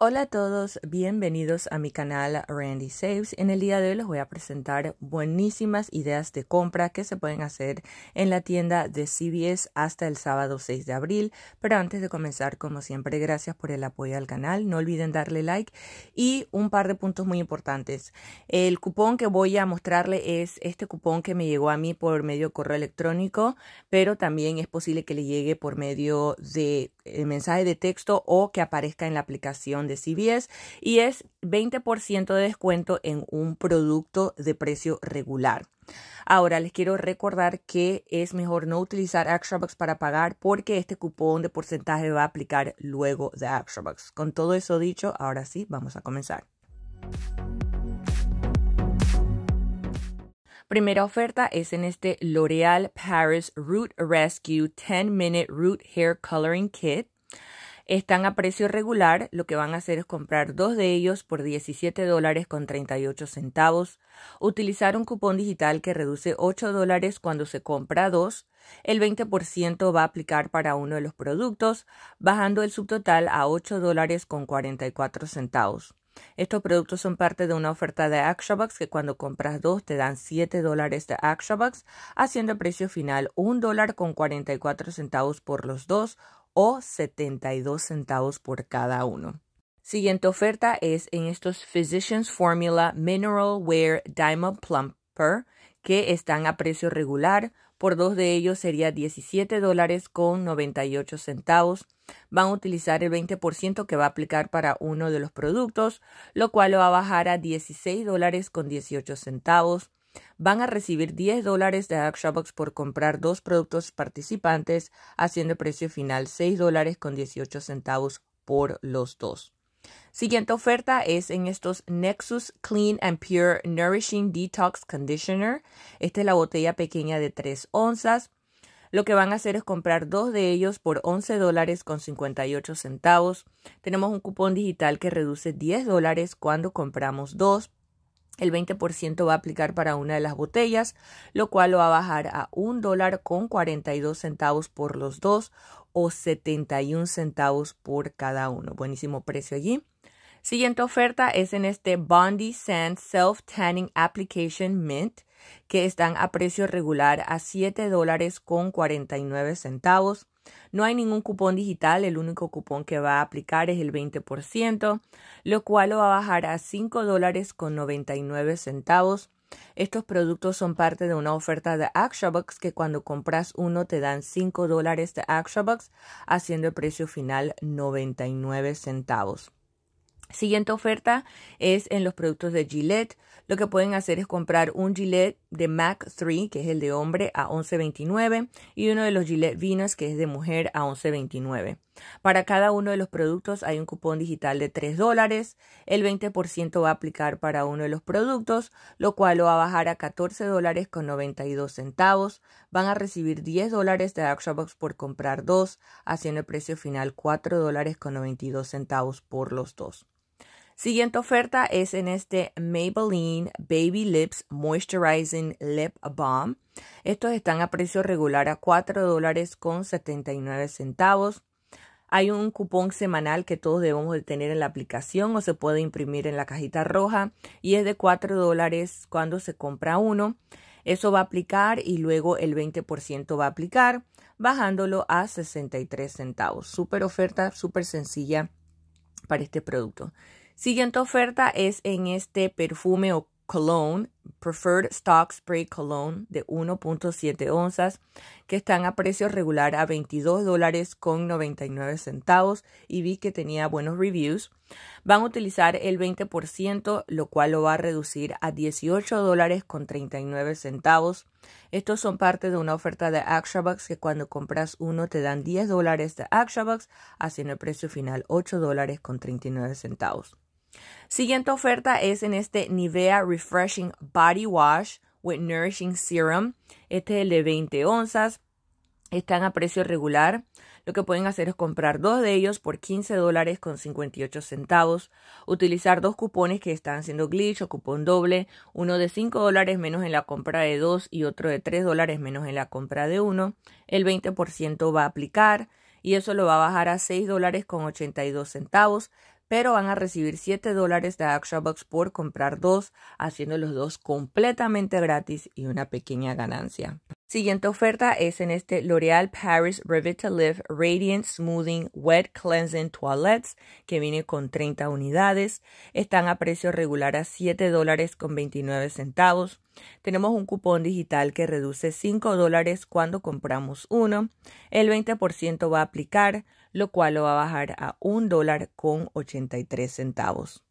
Hola a todos, bienvenidos a mi canal Randy Saves. En el día de hoy les voy a presentar buenísimas ideas de compra que se pueden hacer en la tienda de CBS hasta el sábado 6 de abril. Pero antes de comenzar, como siempre, gracias por el apoyo al canal. No olviden darle like y un par de puntos muy importantes. El cupón que voy a mostrarle es este cupón que me llegó a mí por medio correo electrónico, pero también es posible que le llegue por medio de eh, mensaje de texto o que aparezca en la aplicación de CBS y es 20% de descuento en un producto de precio regular. Ahora les quiero recordar que es mejor no utilizar Bucks para pagar porque este cupón de porcentaje va a aplicar luego de Bucks. Con todo eso dicho, ahora sí, vamos a comenzar. Primera oferta es en este L'Oreal Paris Root Rescue 10 Minute Root Hair Coloring Kit. Están a precio regular, lo que van a hacer es comprar dos de ellos por $17.38. dólares utilizar un cupón digital que reduce 8 cuando se compra dos, el 20% va a aplicar para uno de los productos, bajando el subtotal a $8.44. Estos productos son parte de una oferta de ActionBox que cuando compras dos te dan 7 de ActionBox, haciendo el precio final $1.44 por los dos o 72 centavos por cada uno. Siguiente oferta es en estos Physicians Formula Mineral Wear Diamond Plumper que están a precio regular. Por dos de ellos sería 17 dólares con 98 centavos. Van a utilizar el 20% que va a aplicar para uno de los productos, lo cual lo va a bajar a 16 dólares con 18 centavos van a recibir 10 dólares de ActionBox por comprar dos productos participantes, haciendo precio final $6.18 dólares con 18 centavos por los dos. Siguiente oferta es en estos Nexus Clean and Pure Nourishing Detox Conditioner. Esta es la botella pequeña de 3 onzas. Lo que van a hacer es comprar dos de ellos por $11.58. dólares con centavos. Tenemos un cupón digital que reduce 10 dólares cuando compramos dos. El 20% va a aplicar para una de las botellas, lo cual lo va a bajar a un dólar con centavos por los dos o 71 centavos por cada uno. Buenísimo precio allí. Siguiente oferta es en este Bondi Sand Self Tanning Application Mint, que están a precio regular a siete dólares con centavos. No hay ningún cupón digital, el único cupón que va a aplicar es el 20%, lo cual lo va a bajar a cinco dólares con nueve centavos. Estos productos son parte de una oferta de ActionBox que cuando compras uno te dan 5 dólares de ActionBox, haciendo el precio final 99 centavos. Siguiente oferta es en los productos de Gillette. Lo que pueden hacer es comprar un Gillette de MAC 3, que es el de hombre, a 11.29 y uno de los Gillette Venus, que es de mujer, a 11.29. Para cada uno de los productos hay un cupón digital de 3 dólares. El 20% va a aplicar para uno de los productos, lo cual lo va a bajar a $14.92. Van a recibir 10 dólares de ActionBox por comprar dos, haciendo el precio final $4.92 por los dos. Siguiente oferta es en este Maybelline Baby Lips Moisturizing Lip Balm. Estos están a precio regular a $4.79. dólares con centavos. Hay un cupón semanal que todos debemos tener en la aplicación o se puede imprimir en la cajita roja y es de 4 dólares cuando se compra uno. Eso va a aplicar y luego el 20% va a aplicar, bajándolo a 63 centavos. Súper oferta, súper sencilla para este producto. Siguiente oferta es en este perfume o cologne, Preferred Stock Spray Cologne de 1.7 onzas, que están a precio regular a $22.99 centavos y vi que tenía buenos reviews. Van a utilizar el 20%, lo cual lo va a reducir a $18.39. Estos son parte de una oferta de Actionbox que cuando compras uno te dan 10 dólares de Actionbox, haciendo el precio final $8.39. centavos. Siguiente oferta es en este Nivea Refreshing Body Wash with Nourishing Serum. Este es el de 20 onzas. Están a precio regular. Lo que pueden hacer es comprar dos de ellos por 15 dólares con centavos. Utilizar dos cupones que están siendo glitch o cupón doble. Uno de 5 dólares menos en la compra de dos y otro de 3 dólares menos en la compra de uno. El 20% va a aplicar y eso lo va a bajar a seis dólares con dos centavos pero van a recibir 7 dólares de ActionBox por comprar dos, haciendo los dos completamente gratis y una pequeña ganancia. Siguiente oferta es en este L'Oreal Paris Revitalift Radiant Smoothing Wet Cleansing Toilets que viene con 30 unidades. Están a precio regular a 7 dólares con 29 centavos. Tenemos un cupón digital que reduce 5 dólares cuando compramos uno. El 20% va a aplicar lo cual lo va a bajar a un dólar con 83 centavos.